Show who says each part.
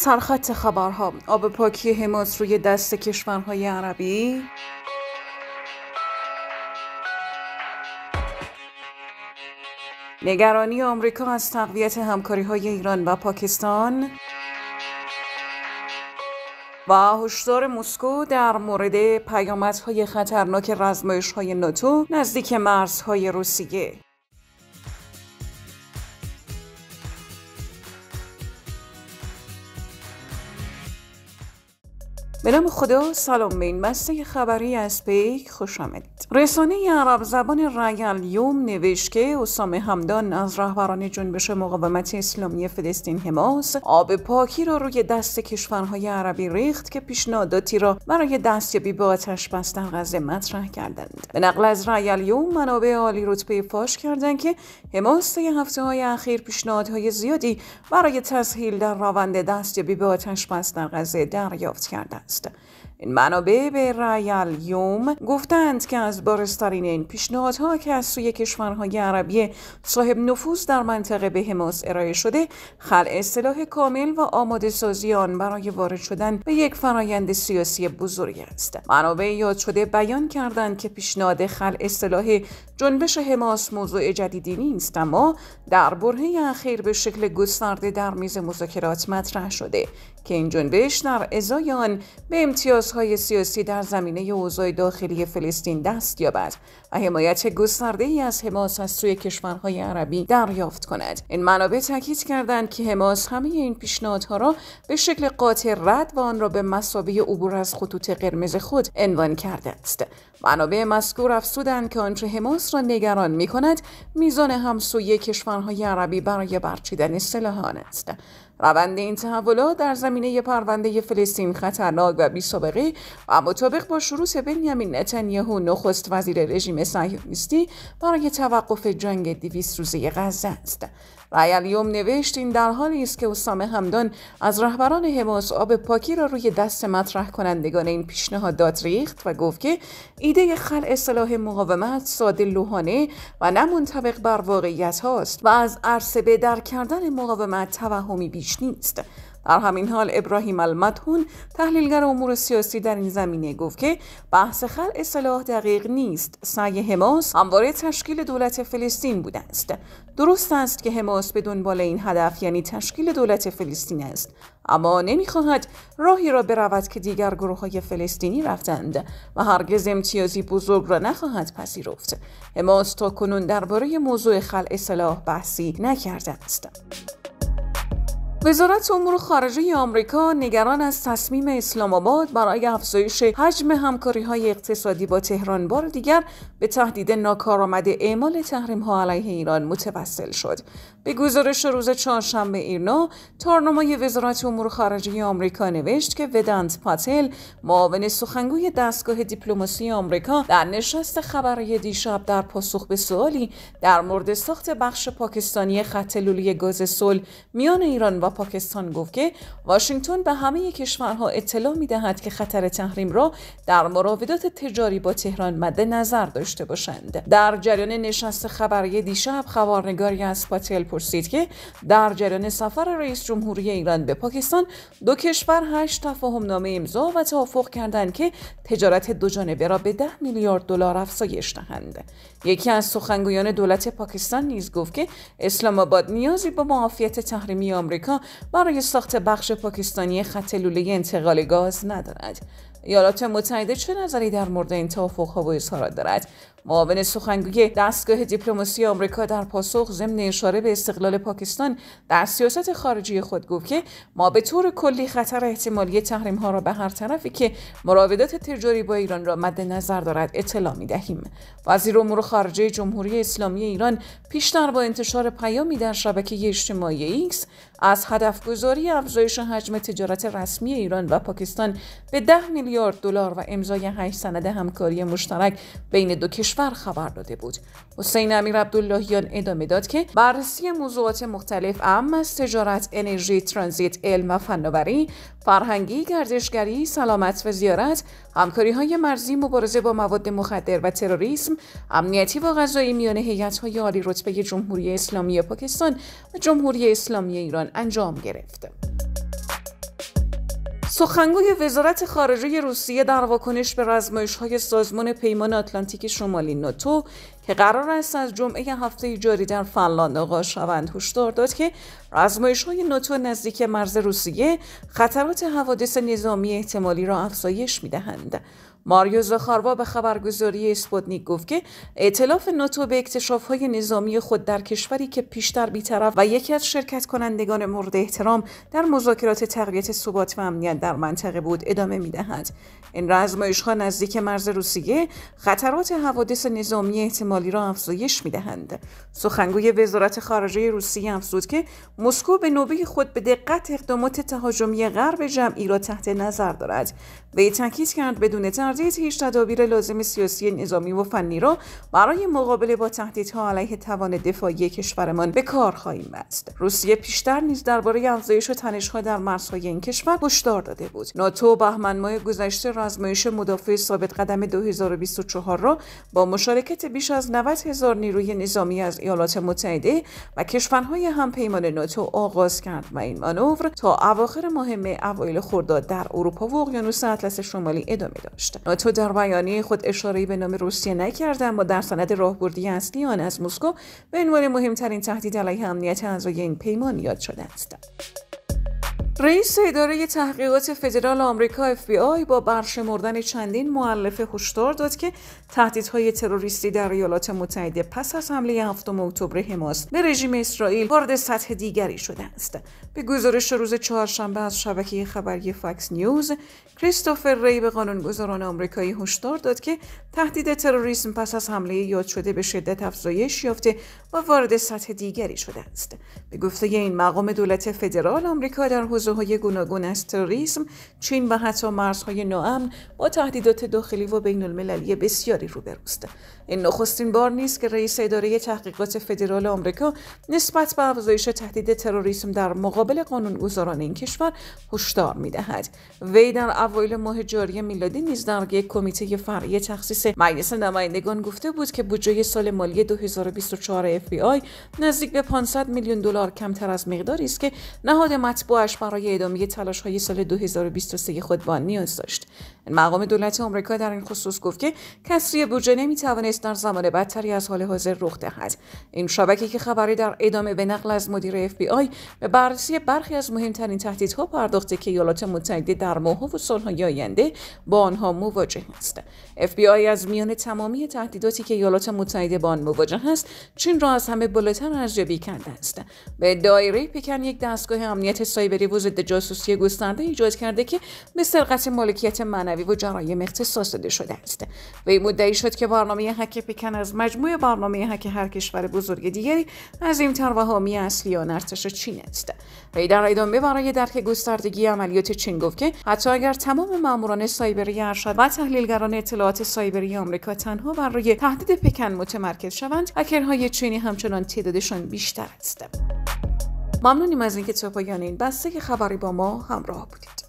Speaker 1: سرخط خبرها آب پاکی حماس روی دست کشورهای عربی نگرانی آمریکا از تقویت همکاری های ایران و پاکستان و هشدار مسکو در مورد پیامدهای خطرناک رزمایش های ناتو نزدیک مرزهای روسیه به نام خدا سلام به این بسته خبری از پیک خوش آمدید رسانه عرب زبان رای یوم نوشت که اسامه همدان از رهبران جنبش مقاومت اسلامی فلسطین حماس آب پاکی را روی دست کشورهای عربی ریخت که پیشنهاداتی را برای دستیابی به آتش در غزه مطرح کردند به نقل از رای یوم منابع عالی رتبه فاش کردند که حماس طی هفته های اخیر پیشنهادهای زیادی برای تسهیل در روند دستیابی به آتش در غزه دریافت کردند است این منابع به یوم گفتند که از بارسترین این پیشنهادها که از سوی کشورهای عربی صاحب نفوذ در منطقه به حماس ارائه شده خلع اصطلاح کامل و آماده سازی آن برای وارد شدن به یک فرایند سیاسی بزرگ است منابع یاد شده بیان کردند که پیشنهاد خلع اصطلاح جنبش حماس موضوع جدیدی نیست اما در برهه اخیر به شکل گسترده در میز مذاکرات مطرح شده که این جنبش در ازای آن به امتیازهای سیاسی در زمینه اوضاع داخلی فلسطین دست یابد و حمایت گسترده ای از حماس از سوی کشورهای عربی دریافت کند این منابع تاکید کردند که حماس همه این پیشنهادها را به شکل قاطع رد و آن را به مسابه عبور از خطوط قرمز خود عنوان کرده است منابع مذکور افزودند که آنچه حماس را نگران می کند میزان همسویی کشورهای عربی برای برچیدن آن است روند این تحولات در زمینه پرونده فلسطین خطرناک و بی سابقه و مطابق با شروع بنیامین نتانیاهو نخست وزیر رژیم صهیونیستی برای توقف جنگ دویست روزه غزه است الیوم نوشت این در حالی است که اسامه همدان از رهبران حماس آب پاکی را روی دست مطرح کنندگان این پیشنهادات ریخت و گفت که ایده خلع اصلاح مقاومت ساده لوحانه و نه منطبق بر واقعیت هاست و از عرصه به در کردن مقاومت توهمی نیست در همین حال ابراهیم المدهون تحلیلگر امور سیاسی در این زمینه گفت که بحث خل اصلاح دقیق نیست سعی حماس همواره تشکیل دولت فلسطین بوده است درست است که حماس به دنبال این هدف یعنی تشکیل دولت فلسطین است اما نمیخواهد راهی را برود که دیگر گروه های فلسطینی رفتند و هرگز امتیازی بزرگ را نخواهد پذیرفت حماس تا کنون درباره موضوع خل اصلاح بحثی نکرده است وزارت امور خارجه آمریکا نگران از تصمیم اسلام آباد برای افزایش حجم همکاری های اقتصادی با تهران بار دیگر به تهدید ناکارآمد اعمال تحریم ها علیه ایران متوسل شد. به گزارش روز چهارشنبه ایرنا، تارنمای وزارت امور خارجه آمریکا نوشت که ودنت پاتل، معاون سخنگوی دستگاه دیپلماسی آمریکا، در نشست خبری دیشب در پاسخ به سوالی در مورد ساخت بخش پاکستانی خط لولی گاز صلح میان ایران و پاکستان گفت که واشنگتن به همه کشورها اطلاع می دهد که خطر تحریم را در مراودات تجاری با تهران مد نظر داشته باشند در جریان نشست خبری دیشب خبرنگاری از پاتل پرسید که در جریان سفر رئیس جمهوری ایران به پاکستان دو کشور هشت تفاهم نامه امضا و توافق کردند که تجارت دوجانبه را به ده میلیارد دلار افزایش دهند یکی از سخنگویان دولت پاکستان نیز گفت که اسلام آباد نیازی به معافیت تحریمی آمریکا برای ساخت بخش پاکستانی خط لوله انتقال گاز ندارد ایالات متحده چه نظری در مورد این ها و اظهارات دارد معاون سخنگوی دستگاه دیپلماسی آمریکا در پاسخ ضمن اشاره به استقلال پاکستان در سیاست خارجی خود گفت که ما به طور کلی خطر احتمالی تحریم ها را به هر طرفی که مراودات تجاری با ایران را مد نظر دارد اطلاع می دهیم وزیر امور خارجه جمهوری اسلامی ایران پیشتر با انتشار پیامی در شبکه اجتماعی ایکس از هدف گذاری افزایش حجم تجارت رسمی ایران و پاکستان به 10 میلیارد دلار و امضای 8 سند همکاری مشترک بین دو کشور خبر داده بود. حسین امیر عبداللهیان ادامه داد که بررسی موضوعات مختلف اهم از تجارت، انرژی، ترانزیت، علم و فناوری فرهنگی، گردشگری، سلامت و زیارت، همکاری های مرزی مبارزه با مواد مخدر و تروریسم، امنیتی و غذایی میان هیئت های عالی رتبه جمهوری اسلامی پاکستان و جمهوری اسلامی ایران انجام گرفت. سخنگوی وزارت خارجه روسیه در واکنش به رزمایش های سازمان پیمان آتلانتیک شمالی ناتو که قرار است از جمعه هفته جاری در فنلاند آغاز شوند هشدار داد که رزمایش های ناتو نزدیک مرز روسیه خطرات حوادث نظامی احتمالی را افزایش می دهند. ماریو زخاروا به خبرگزاری اسپوتنیک گفت که ائتلاف ناتو به های نظامی خود در کشوری که پیشتر بیطرف و یکی از شرکت کنندگان مورد احترام در مذاکرات تقویت ثبات و امنیت در منطقه بود ادامه میدهد این ها نزدیک مرز روسیه خطرات حوادث نظامی احتمالی را افزایش میدهند سخنگوی وزارت خارجه روسیه افزود که مسکو به نوبه خود به دقت اقدامات تهاجمی غرب جمعی را تحت نظر دارد وی تاکید کرد بدون هیچ تدابیر لازم سیاسی نظامی و فنی را برای مقابله با تهدیدها علیه توان دفاعی کشورمان به کار خواهیم بست روسیه پیشتر نیز درباره افزایش تنشها در مرزهای این کشور هشدار داده بود ناتو بهمن ماه گذشته رزمایش مدافع ثابت قدم 2024 را با مشارکت بیش از 90 هزار نیروی نظامی از ایالات متحده و کشورهای همپیمان ناتو آغاز کرد و این مانور تا اواخر ماه اوایل خرداد در اروپا و اقیانوس اطلس شمالی ادامه داشت ناتو در بیانیه خود اشاره‌ای به نام روسیه نکرده اما در سند راهبردی اصلی آن از مسکو به عنوان مهمترین تهدید علیه امنیت اعضای این پیمان یاد شده است رئیس اداره تحقیقات فدرال آمریکا FBI با برشمردن چندین معلفه هشدار داد که تهدیدهای تروریستی در ایالات متحده پس از حمله هفتم اکتبر حماس به رژیم اسرائیل وارد سطح دیگری شده است به گزارش روز چهارشنبه از شبکه خبری فکس نیوز کریستوفر ری به قانونگذاران آمریکایی هشدار داد که تهدید تروریسم پس از حمله یاد شده به شدت افزایش یافته و وارد سطح دیگری شده است به گفته این مقام دولت فدرال آمریکا در حوزه های گوناگون از تروریسم، چین و حتی مرزهای ناامن با تهدیدات داخلی و بین المللی بسیاری روبروست. این نخستین بار نیست که رئیس اداره تحقیقات فدرال آمریکا نسبت به افزایش تهدید تروریسم در مقابل قانونگذاران این کشور هشدار میدهد وی در اوایل ماه جاری میلادی نیز در یک کمیته فرعی تخصیص مجلس نمایندگان گفته بود که بودجه سال مالی 2024 FBI نزدیک به 500 میلیون دلار کمتر از مقداری است که نهاد مطبوعش برای برای ادامه تلاش های سال 2023 خود نیاز داشت مقام دولت آمریکا در این خصوص گفت که کسری بودجه نمیتوانست در زمان بدتری از حال حاضر رخ دهد این شبکه که خبری در ادامه به نقل از مدیر اف بی آی به بررسی برخی از مهمترین تهدیدها پرداخته که ایالات متحده در ماه و سالهای آینده با آنها مواجه است اف بی آی از میان تمامی تهدیداتی که ایالات متحده با آن مواجه است چین را از همه بالاتر ارزیابی کرده است به دایره پکن یک دستگاه امنیت سایبری ضد جاسوسی گسترده ایجاد کرده که به سرقت مالکیت معنوی و جرایم اختصاص داده شده است این مدعی شد که برنامه حک پکن از مجموع برنامه حک هر کشور بزرگ دیگری عظیمتر و حامی آن ارتش چین است وی در ادامه برای درک گستردگی عملیات چین گفت که حتی اگر تمام ماموران سایبری ارشد و تحلیلگران اطلاعات سایبری آمریکا تنها بر روی تهدید پکن متمرکز شوند هکرهای چینی همچنان تعدادشان بیشتر است ممنونیم از اینکه تا پایان این بسته که خبری با ما همراه بودید